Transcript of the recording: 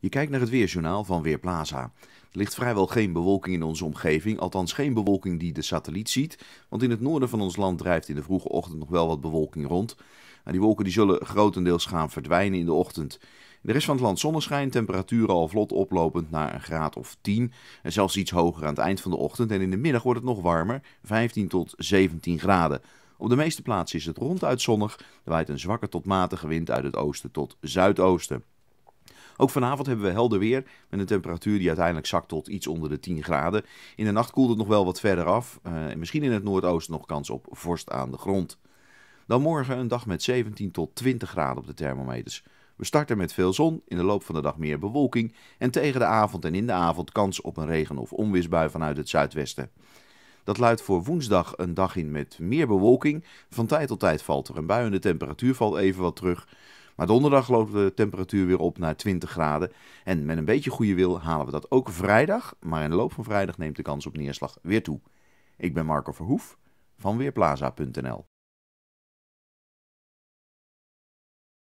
Je kijkt naar het weerjournaal van Weerplaza. Er ligt vrijwel geen bewolking in onze omgeving, althans geen bewolking die de satelliet ziet, want in het noorden van ons land drijft in de vroege ochtend nog wel wat bewolking rond. En nou, die wolken die zullen grotendeels gaan verdwijnen in de ochtend. De rest van het land zonneschijn, temperaturen al vlot oplopend naar een graad of 10 en zelfs iets hoger aan het eind van de ochtend en in de middag wordt het nog warmer, 15 tot 17 graden. Op de meeste plaatsen is het ronduit zonnig, er waait een zwakke tot matige wind uit het oosten tot zuidoosten. Ook vanavond hebben we helder weer met een temperatuur die uiteindelijk zakt tot iets onder de 10 graden. In de nacht koelt het nog wel wat verder af. Eh, en misschien in het noordoosten nog kans op vorst aan de grond. Dan morgen een dag met 17 tot 20 graden op de thermometers. We starten met veel zon, in de loop van de dag meer bewolking en tegen de avond en in de avond kans op een regen- of onweersbui vanuit het zuidwesten. Dat luidt voor woensdag een dag in met meer bewolking. Van tijd tot tijd valt er een bui en de temperatuur valt even wat terug. Maar donderdag loopt de temperatuur weer op naar 20 graden. En met een beetje goede wil halen we dat ook vrijdag. Maar in de loop van vrijdag neemt de kans op neerslag weer toe. Ik ben Marco Verhoef van Weerplaza.nl